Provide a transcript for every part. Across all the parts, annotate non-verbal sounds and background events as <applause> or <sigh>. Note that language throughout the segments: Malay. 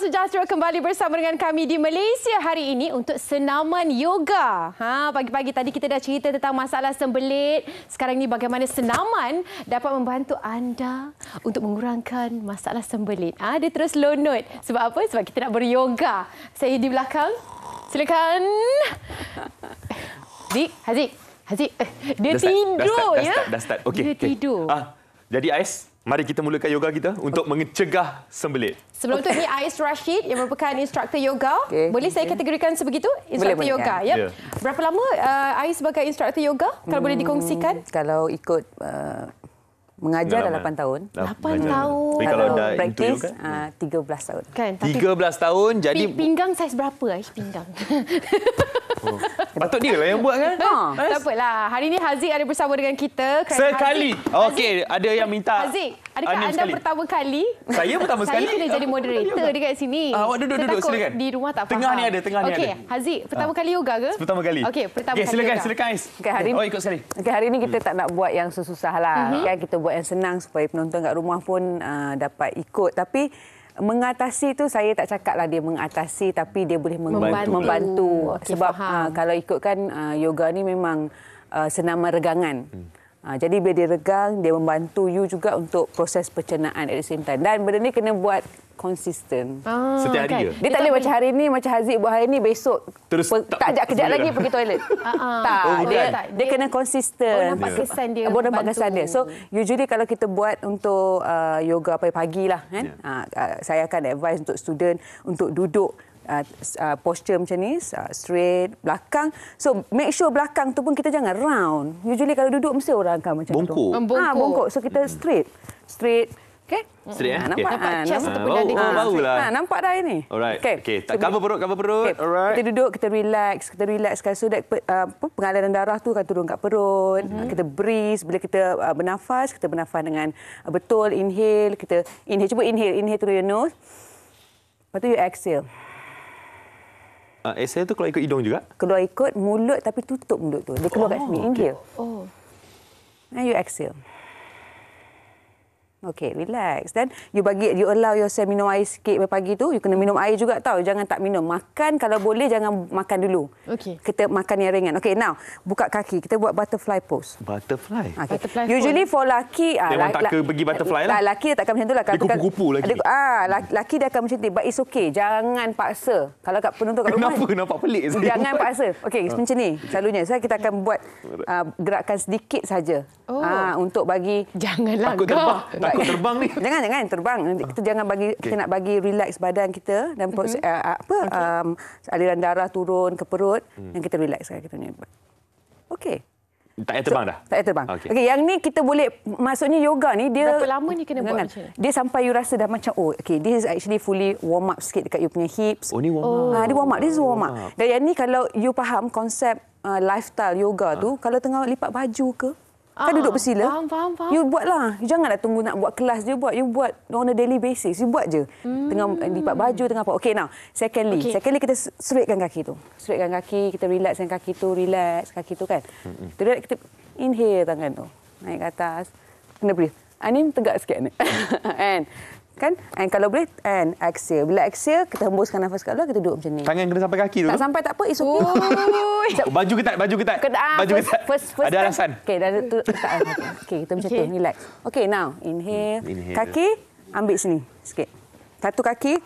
sejahtera kembali bersama dengan kami di Malaysia hari ini untuk senaman yoga. Ha, pagi-pagi tadi kita dah cerita tentang masalah sembelit. Sekarang ini bagaimana senaman dapat membantu anda untuk mengurangkan masalah sembelit. Ha, dia terus low Sebab apa? Sebab kita nak beryoga. Saya di belakang. Silakan. Haziq, Haziq. Haziq. Dia tidur, dah start, ya? Dah start, dia tidur. Ah, jadi, Ais, Mari kita mulakan yoga kita untuk okay. mengecegah sembelit. Sebelum okay. tu ni Ais Rashid yang merupakan instruktor yoga. Okay. Boleh saya kategorikan sebegitu? Instruktor yoga. Ya. Yeah. Berapa lama uh, Ais sebagai instruktor yoga kalau hmm, boleh dikongsikan? Kalau ikut uh, Mengajar dah eh? 8 tahun. 8 tahun. Tapi kalau dah practice, kan? Uh, ah, 13 tahun. Kan, tapi 13 tahun, jadi... Pinggang saiz berapa, eh, Pinggang. <laughs> Oh. Patut dia lah yang buat kan? Ha, eh. tak apalah. Hari ini Haziq ada bersama dengan kita. Sekali. Okey, ada yang minta. Haziq, adakah anda pertama kali? Saya pertama sekali. Saya kena jadi <laughs> moderator ah, dekat sini. Ah, awak duduk, duduk, duduk. Silakan. Di rumah tak faham. Tengah ni ada, tengah ni ada. Okey, Haziq, pertama ah. kali yoga ke? Pertama kali. Okey, pertama okay, silakan, kali. Okey, silakan, oh, silakan ikut sekali. Okey, hari ini kita hmm. tak nak buat yang susah-susah lah. Mm kita buat buat yang senang supaya penonton kat rumah pun uh, dapat ikut. Tapi mengatasi tu saya tak cakap lah dia mengatasi tapi dia boleh meng- membantu. membantu. Oh, okay, Sebab uh, kalau ikutkan uh, yoga ni memang uh, senama regangan. Hmm. Ha, jadi bila dia regang, dia membantu you juga untuk proses pencernaan at the same time. Dan benda ni kena buat konsisten. Ah, Setiap hari kan? dia. Dia tak boleh macam hari ni, macam Haziq buat hari ni, besok Terus pe- tak ajak kejap lagi pergi toilet. <laughs> Ah, ah. tak, oh, dia, tak. Dia, kena konsisten. Oh, nampak kesan dia. Oh, nampak kesan dia. So, usually kalau kita buat untuk uh, yoga pagi-pagi lah. Kan? Eh? Yeah. Ya. Uh, ah, uh, saya akan advice untuk student untuk duduk Uh, uh, posture macam ni uh, straight belakang so make sure belakang tu pun kita jangan round usually kalau duduk mesti orang akan macam bongkok. tu bongkok ha, bongkok so kita straight straight Okay. Straight. ha, nampak okay. ha, nampak ah, chest ataupun dah Oh, bau Ha, nampak dah ini. Alright. Okay. okay. Tak cover perut, cover perut. Okay. Alright. Kita duduk, kita relax, kita relax kan so that uh, pengaliran darah tu akan turun kat perut. Mm-hmm. Kita breathe bila kita uh, bernafas, kita bernafas dengan uh, betul, inhale, kita inhale cuba inhale, inhale through your nose. Lepas tu you exhale uh, ah, exhale tu keluar ikut hidung juga? Keluar ikut mulut tapi tutup mulut tu. Dia keluar oh, kat sini. Okay. Oh. And you exhale. Okay, relax. Then you bagi, you allow yourself minum air sikit pagi tu. You kena minum air juga tau. Jangan tak minum. Makan kalau boleh, jangan makan dulu. Okay. Kita makan yang ringan. Okay, now. Buka kaki. Kita buat butterfly pose. Butterfly? Okay. Butterfly Usually pose. for laki... Memang ah, la, tak ke pergi butterfly lah. Laki dia takkan macam tu lah. Dia kupu-kupu lagi. Ada, ah, laki, dia akan macam tu. But it's okay. Jangan paksa. Kalau kat penonton kat rumah... Kenapa? Nampak pelik. jangan buat. paksa. Okay, ha. Ah. macam ni. Selalunya. Saya so, kita akan buat uh, ah, gerakan sedikit saja. Oh. Uh, untuk bagi... Janganlah. Takut takut right. terbang ni. <laughs> Jangan jangan terbang. Ah. Kita jangan bagi okay. kita nak bagi relax badan kita dan mm-hmm. Eh, ah, apa okay. um, aliran darah turun ke perut mm. dan kita relax lah, Okey. Tak payah terbang so, dah. Tak payah terbang. Okey, okay, yang ni kita boleh maksudnya yoga ni dia berapa lama ni kena jangan, buat macam ni? Dia sampai you rasa dah macam oh okey this is actually fully warm up sikit dekat you punya hips. Oh ni warm up. Ha, dia warm up. This is warm up. Dan yang ni kalau you faham konsep uh, lifestyle yoga ha. tu kalau tengah lipat baju ke Kan ah, duduk bersila. Faham, faham, faham. You buatlah. You janganlah tunggu nak buat kelas je buat. You buat on a daily basis. You buat je. Hmm. Tengah eh, lipat baju, tengah apa. Okay, now. Secondly. Okay. Secondly, kita suritkan kaki tu. Suritkan kaki. Kita relaxkan kaki tu. Relax kaki tu kan. Hmm. hmm. Kita, kita inhale tangan tu. Naik ke atas. Kena breathe. Anim ah, tegak sikit ni. <laughs> and kan and kalau boleh and exhale bila exhale kita hembuskan nafas kat luar kita duduk macam ni tangan kena sampai kaki dulu tak sampai tak apa isu okay <laughs> Sekejap. baju ketat baju ketat Kena, ah, baju first, ketat first, first ada time. alasan okey dah tu tak okey kita macam okay. tu relax okey now inhale. Hmm, inhale kaki ambil sini sikit satu kaki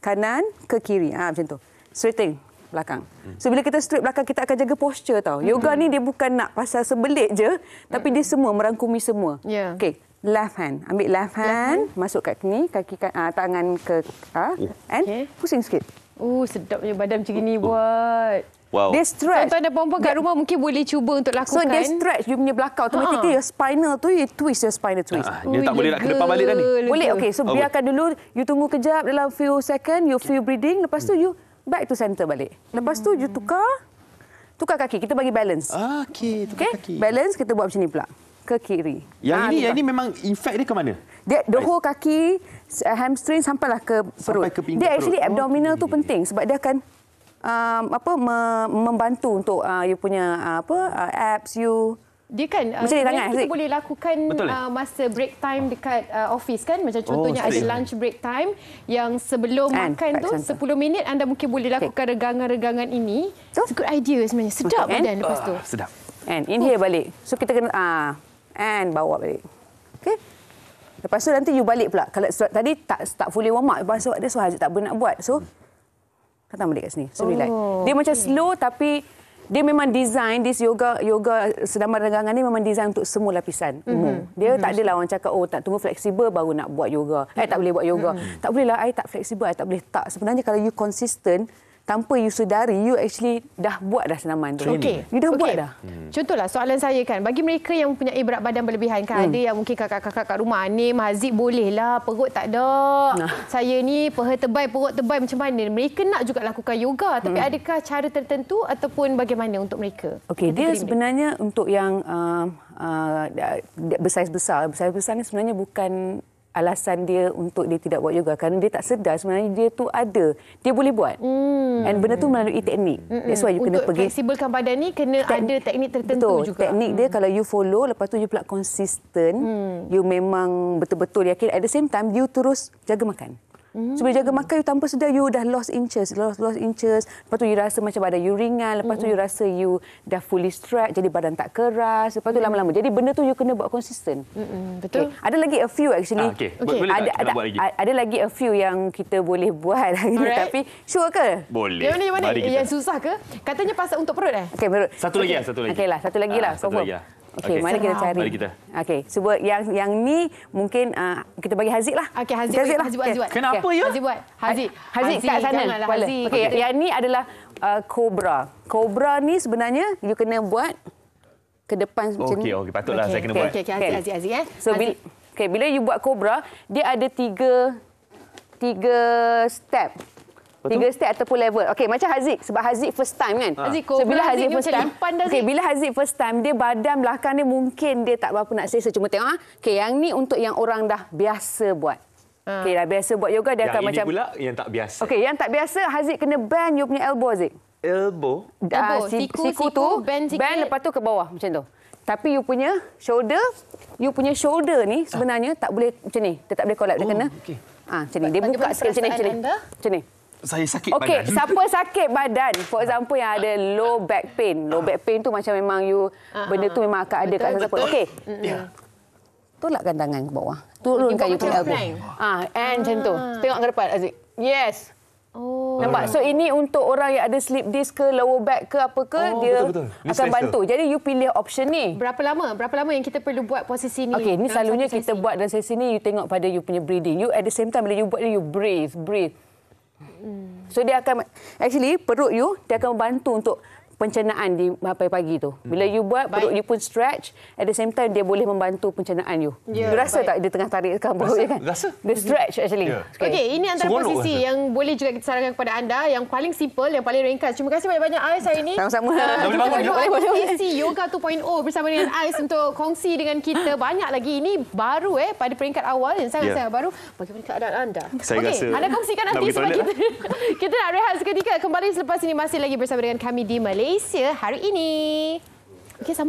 kanan ke kiri ah ha, macam tu straighten belakang. So bila kita straight belakang kita akan jaga posture tau. Yoga ni dia bukan nak pasal sebelit je tapi dia semua merangkumi semua. Yeah. Okey, left hand. Ambil left, left hand, hand, masuk kat sini, kaki uh, tangan ke uh, and okay. pusing sikit. Oh, sedapnya badan macam ini buat. Wow. Dia stretch. Tuan-tuan dan perempuan kat rumah mungkin boleh cuba untuk lakukan. So, dia stretch you punya belakang. Ha. Automatically, uh your spinal tu, you twist your spinal twist. Uh, dia Ui, tak oh, boleh nak ke depan balik dah ni. Boleh, okay. So, oh, biarkan dulu. You tunggu kejap dalam few second. You feel breathing. Lepas tu, hmm. you back to center balik. Lepas tu, you tukar. Tukar kaki. Kita bagi balance. Okay, tukar okay? Balance, kita buat macam ni pula ke kiri. Yang ha, ini, yang ini memang infek dia ke mana? Dia dohu kaki, eh, hamstring sampailah ke perut. ke dia perut. actually abdominal oh. tu penting sebab dia akan um, apa me- membantu untuk uh, you punya uh, apa uh, abs you dia kan uh, macam uh, tangan, kita boleh lakukan uh, masa break time dekat uh, office kan macam oh, contohnya oh, ada lunch break time yang sebelum And, makan tu contoh. 10 minit anda mungkin boleh lakukan okay. regangan-regangan ini so? it's good idea sebenarnya sedap And? badan lepas tu uh, sedap And inhale balik so kita kena uh, and bawa balik. okay? Lepas tu nanti you balik pula. Kalau so, tadi tak tak fully warm up lepas tu ada so Haji tak nak buat. So kata balik kat sini. So relax. Oh, dia macam slow tapi dia memang design this yoga yoga sedama renggangan ni memang design untuk semua lapisan Mm-hmm. Dia mm-hmm. tak adalah orang cakap oh tak tunggu fleksibel baru nak buat yoga. Eh mm-hmm. tak boleh buat yoga. Mm-hmm. Tak boleh lah. Ai tak fleksibel, ai tak boleh tak. Sebenarnya kalau you consistent tanpa you sedari you actually dah buat dah senaman tu. Okay. You dah okay. buat dah. Hmm. Contohlah soalan saya kan bagi mereka yang mempunyai berat badan berlebihan kan hmm. ada yang mungkin kakak-kakak kat rumah ni mazik boleh lah perut tak ada. Nah. Saya ni peha tebal perut tebal macam mana? Mereka nak juga lakukan yoga tapi hmm. adakah cara tertentu ataupun bagaimana untuk mereka? Okey dia sebenarnya untuk yang uh, uh, bersaiz besar bersaiz besar ni sebenarnya bukan alasan dia untuk dia tidak buat yoga kerana dia tak sedar sebenarnya dia tu ada dia boleh buat mm. and benda tu melalui teknik mm-hmm. that's why you untuk kena pergi untuk fleksibelkan badan ni kena Tek- ada teknik tertentu betul. juga betul teknik mm. dia hmm. kalau you follow lepas tu you pula konsisten mm. you memang betul-betul yakin at the same time you terus jaga makan Mm. So bila jaga makan you tanpa sedar you dah lost inches, lost lost inches. Lepas tu you rasa macam badan you ringan, lepas tu mm. you hmm. rasa you dah fully stretch jadi badan tak keras. Lepas tu mm. lama-lama. Jadi benda tu you kena buat konsisten. Mm-mm. Hmm. Betul. Okay. Ada lagi a few actually. Ah, okay. okay. Boleh ada, tak? Ada, lagi. ada lagi a few yang kita boleh buat <laughs> Alright. tapi sure ke? Boleh. Yang mana, yang mana? Yang susah ke? Katanya pasal untuk perut eh? Okay, perut. Satu okay. lagi lah, satu lagi. Okay lah, satu lagi ah, lah. Satu lagi lah. Okey, okay. mari kita cari. Mari kita. Okey, sebut yang yang ni mungkin uh, kita bagi Haziq lah. Okey, Haziq. Haziq, lah. Haziq, Haziq, Kenapa okay. ya? Haziq buat. Haziq. Ha, Haziq, Haziq kat sana. Kuala. Haziq. Okey, okay. yang ni adalah kobra. Uh, cobra kobra ni sebenarnya you kena buat ke depan okay, macam ni. Okey, okey, patutlah okay. saya kena okay. buat. Okey, okey, Haziq, Haziq, Haziq, eh. So, Bila, okay, bila you buat cobra, dia ada tiga tiga step. Tiga step ataupun level. Okey, macam Haziq. Sebab Haziq first time kan? Ha. Haziq, so, bila Haziq, Haziq first time, dah, okay, bila Haziq first time, dia badan belakang dia mungkin dia tak berapa nak selesa. Cuma tengok. Ha? Okey, yang ni untuk yang orang dah biasa buat. Ha. Okey, dah biasa buat yoga, dia yang akan macam... Yang ini pula yang tak biasa. Okey, yang tak biasa, Haziq kena bend you punya elbow, Haziq. Elbow? Da, elbow, siku, siku, siku tu, bend, bend lepas tu ke bawah macam tu. Tapi you punya shoulder, you punya shoulder ni sebenarnya ah. tak boleh macam ni. Dia tak boleh collab, dia oh, kena. Okay. Ha, ah, macam ni. Dia buka sikit macam ni. Macam ni. Macam ni saya sakit okay, badan. Okey, siapa sakit badan? For example yang ada low back pain. Low back pain tu macam memang you ah, benda tu memang akan ada betul, kat sana Okey. Ya. Tolakkan tangan ke bawah. Turunkan you punya aku. Ah, and macam tu. Ah. Tengok ke depan Aziz. Yes. Oh. Nampak? So ini untuk orang yang ada slip disc ke, lower back ke, apa ke, oh, dia betul, betul. akan bantu. Jadi you pilih option ni. Berapa lama? Berapa lama yang kita perlu buat posisi ni? Okey, ni selalunya kita buat dalam sesi ni, you tengok pada you punya breathing. You at the same time bila you buat ni, you breathe, breathe. So dia akan actually perut you dia akan membantu untuk pencernaan di pagi-pagi tu. Hmm. Bila you buat, baik. perut you pun stretch. At the same time, dia boleh membantu pencernaan you. Yeah, you rasa baik. tak dia tengah tarik kan perut? Rasa. Ya? <laughs> rasa. Dia stretch actually. Yeah. Okay. okay, ini antara Semolok posisi rasa. yang boleh juga kita sarankan kepada anda. Yang paling simple, yang paling ringkas. Terima kasih banyak-banyak Ais hari ini. Sama-sama. Isi Yoga 2.0 bersama dengan Ais untuk kongsi dengan kita. Banyak lagi. Ini baru eh pada peringkat awal yang sangat-sangat yeah. baru. Bagaimana keadaan anda? Saya okay. rasa anda kongsikan nanti sebab kita, <laughs> kita nak rehat seketika. Kembali selepas ini masih lagi bersama dengan kami di Malaysia. Malaysia hari ini. Okey, sambung.